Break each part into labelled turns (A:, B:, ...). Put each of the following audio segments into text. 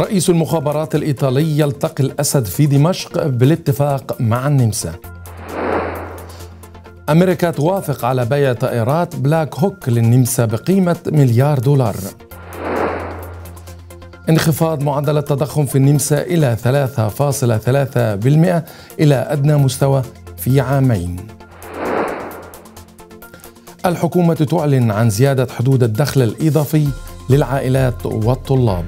A: رئيس المخابرات الإيطالي يلتقي الأسد في دمشق بالاتفاق مع النمسا أمريكا توافق على بيع طائرات بلاك هوك للنمسا بقيمة مليار دولار انخفاض معدل التضخم في النمسا إلى 3.3% إلى أدنى مستوى في عامين الحكومة تعلن عن زيادة حدود الدخل الإضافي للعائلات والطلاب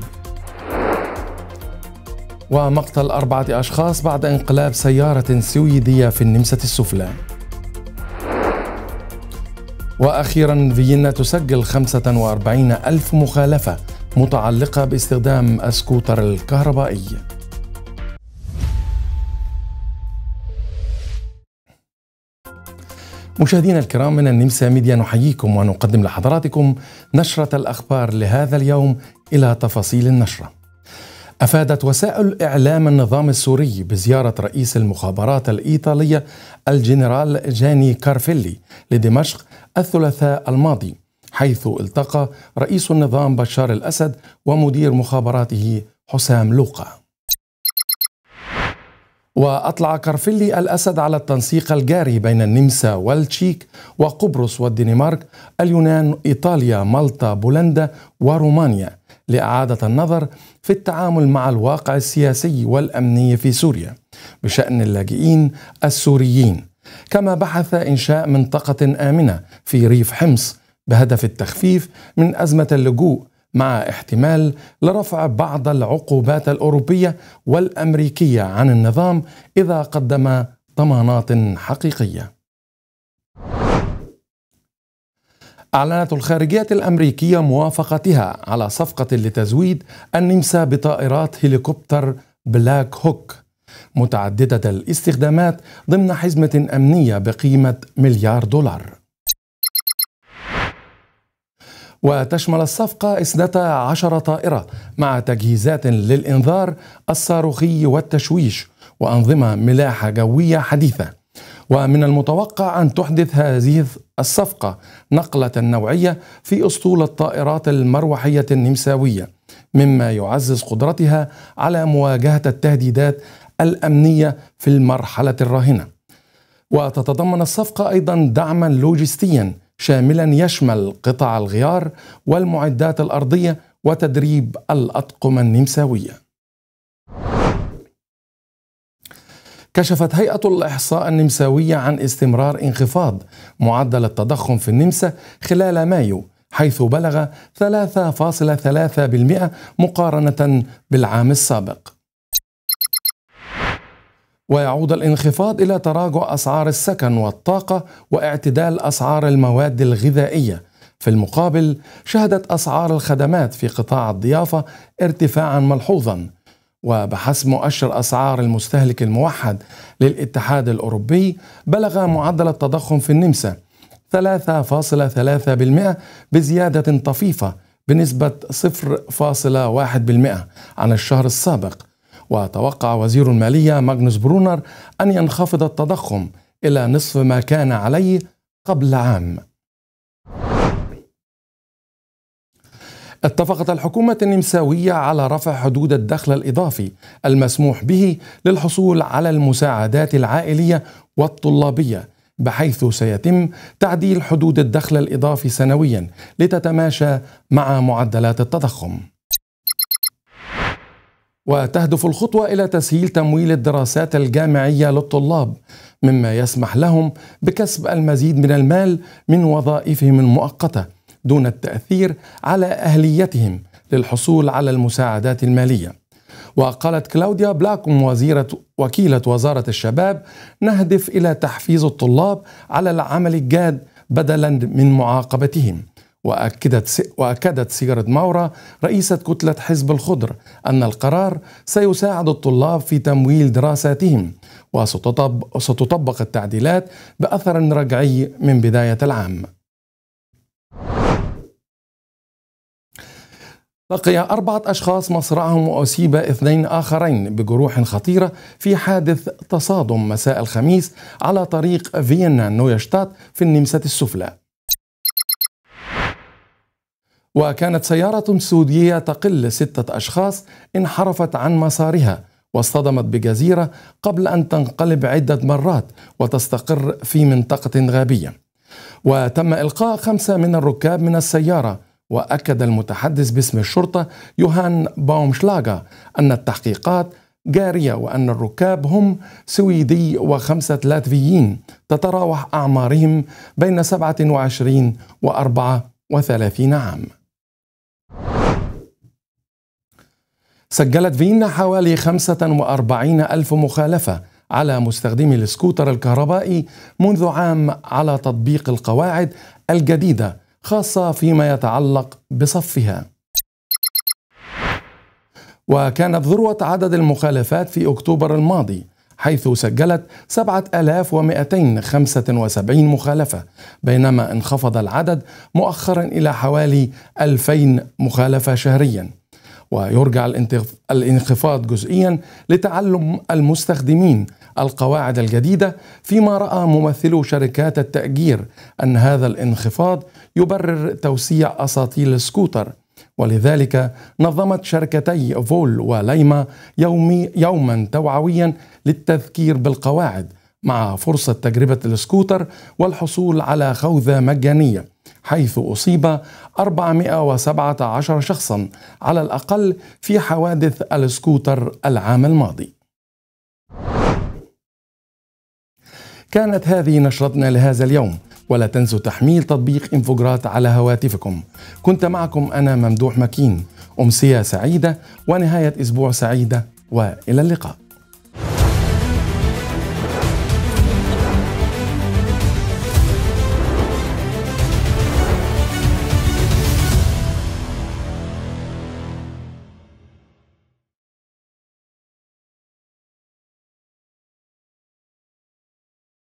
A: ومقتل أربعة أشخاص بعد انقلاب سيارة سويدية في النمسا السفلى وأخيرا فيينا تسجل 45 ألف مخالفة متعلقة باستخدام السكوتر الكهربائي مشاهدينا الكرام من النمسا ميديا نحييكم ونقدم لحضراتكم نشرة الأخبار لهذا اليوم إلى تفاصيل النشرة أفادت وسائل إعلام النظام السوري بزيارة رئيس المخابرات الإيطالية الجنرال جاني كارفيلي لدمشق الثلاثاء الماضي حيث التقى رئيس النظام بشار الأسد ومدير مخابراته حسام لوقا وأطلع كارفيلي الأسد على التنسيق الجاري بين النمسا والتشيك وقبرص والدنمارك اليونان إيطاليا مالطا بولندا ورومانيا لإعادة النظر في التعامل مع الواقع السياسي والأمني في سوريا بشأن اللاجئين السوريين كما بحث إنشاء منطقة آمنة في ريف حمص بهدف التخفيف من أزمة اللجوء مع احتمال لرفع بعض العقوبات الأوروبية والأمريكية عن النظام إذا قدم ضمانات حقيقيه أعلنت الخارجية الأمريكية موافقتها على صفقة لتزويد النمسا بطائرات هليكوبتر بلاك هوك متعددة الاستخدامات ضمن حزمة أمنية بقيمة مليار دولار وتشمل الصفقة 12 طائرة مع تجهيزات للإنذار الصاروخي والتشويش وأنظمة ملاحة جوية حديثة ومن المتوقع أن تحدث هذه الصفقة نقلة نوعية في أسطول الطائرات المروحية النمساوية مما يعزز قدرتها على مواجهة التهديدات الأمنية في المرحلة الراهنة وتتضمن الصفقة أيضا دعما لوجستيا شاملا يشمل قطع الغيار والمعدات الأرضية وتدريب الأطقم النمساوية كشفت هيئة الإحصاء النمساوية عن استمرار انخفاض معدل التضخم في النمسا خلال مايو حيث بلغ 3.3% مقارنة بالعام السابق. ويعود الانخفاض إلى تراجع أسعار السكن والطاقة واعتدال أسعار المواد الغذائية. في المقابل شهدت أسعار الخدمات في قطاع الضيافة ارتفاعا ملحوظا وبحسب مؤشر أسعار المستهلك الموحد للاتحاد الأوروبي بلغ معدل التضخم في النمسا 3.3% بزيادة طفيفة بنسبة 0.1% عن الشهر السابق وتوقع وزير المالية ماغنوس برونر أن ينخفض التضخم إلى نصف ما كان عليه قبل عام اتفقت الحكومة النمساوية على رفع حدود الدخل الإضافي المسموح به للحصول على المساعدات العائلية والطلابية بحيث سيتم تعديل حدود الدخل الإضافي سنويا لتتماشى مع معدلات التضخم وتهدف الخطوة إلى تسهيل تمويل الدراسات الجامعية للطلاب مما يسمح لهم بكسب المزيد من المال من وظائفهم المؤقته دون التأثير على أهليتهم للحصول على المساعدات المالية وقالت كلاوديا بلاكم وزيرة وكيلة وزارة الشباب نهدف إلى تحفيز الطلاب على العمل الجاد بدلا من معاقبتهم وأكدت, وأكدت سيجرد ماورا رئيسة كتلة حزب الخضر أن القرار سيساعد الطلاب في تمويل دراساتهم وستطبق التعديلات بأثر رجعي من بداية العام لقي أربعة أشخاص مصرعهم وأصيب اثنين آخرين بجروح خطيرة في حادث تصادم مساء الخميس على طريق فيينا نويشتات في النمسا السفلى وكانت سيارة سودية تقل ستة أشخاص انحرفت عن مسارها واصطدمت بجزيرة قبل أن تنقلب عدة مرات وتستقر في منطقة غابية وتم إلقاء خمسة من الركاب من السيارة وأكد المتحدث باسم الشرطة يوهان باومشلاغا أن التحقيقات جارية وأن الركاب هم سويدي وخمسة لاتفيين تتراوح أعمارهم بين 27 و 34 عام سجلت فيينا حوالي 45 ألف مخالفة على مستخدمي السكوتر الكهربائي منذ عام على تطبيق القواعد الجديدة خاصة فيما يتعلق بصفها وكانت ذروة عدد المخالفات في أكتوبر الماضي حيث سجلت 7275 مخالفة بينما انخفض العدد مؤخرا إلى حوالي 2000 مخالفة شهريا ويرجع الانخفاض جزئيا لتعلم المستخدمين القواعد الجديده فيما راى ممثلو شركات التاجير ان هذا الانخفاض يبرر توسيع اساطيل السكوتر ولذلك نظمت شركتي فول وليما يومي يوما توعويا للتذكير بالقواعد مع فرصة تجربة السكوتر والحصول على خوذة مجانية حيث أصيب 417 شخصا على الأقل في حوادث السكوتر العام الماضي كانت هذه نشرتنا لهذا اليوم ولا تنسوا تحميل تطبيق انفوجرات على هواتفكم كنت معكم أنا ممدوح مكين أمسية سعيدة ونهاية أسبوع سعيدة وإلى اللقاء